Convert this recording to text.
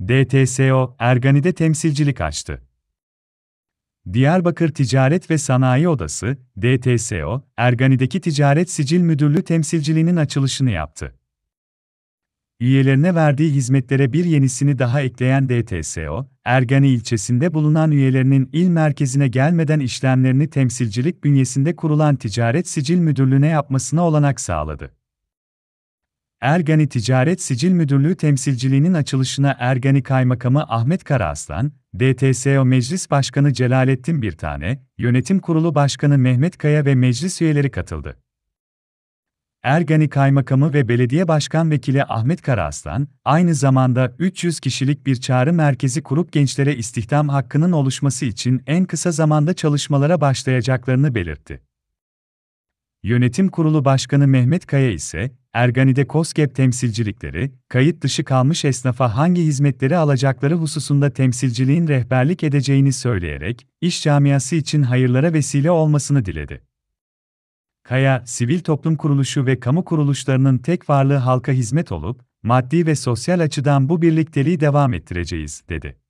DTSO, Ergani'de temsilcilik açtı. Diyarbakır Ticaret ve Sanayi Odası, DTSO, Ergani'deki Ticaret Sicil Müdürlüğü temsilciliğinin açılışını yaptı. Üyelerine verdiği hizmetlere bir yenisini daha ekleyen DTSO, Ergani ilçesinde bulunan üyelerinin il merkezine gelmeden işlemlerini temsilcilik bünyesinde kurulan Ticaret Sicil Müdürlüğü'ne yapmasına olanak sağladı. Ergani Ticaret Sicil Müdürlüğü temsilciliğinin açılışına Ergani Kaymakamı Ahmet Karaaslan, DTSO Meclis Başkanı Celalettin Birtane, Yönetim Kurulu Başkanı Mehmet Kaya ve meclis üyeleri katıldı. Ergani Kaymakamı ve Belediye Başkan Vekili Ahmet Karaaslan, aynı zamanda 300 kişilik bir çağrı merkezi kurup gençlere istihdam hakkının oluşması için en kısa zamanda çalışmalara başlayacaklarını belirtti. Yönetim Kurulu Başkanı Mehmet Kaya ise, Ergani'de KOSGEB temsilcilikleri, kayıt dışı kalmış esnafa hangi hizmetleri alacakları hususunda temsilciliğin rehberlik edeceğini söyleyerek, iş camiası için hayırlara vesile olmasını diledi. Kaya, sivil toplum kuruluşu ve kamu kuruluşlarının tek varlığı halka hizmet olup, maddi ve sosyal açıdan bu birlikteliği devam ettireceğiz, dedi.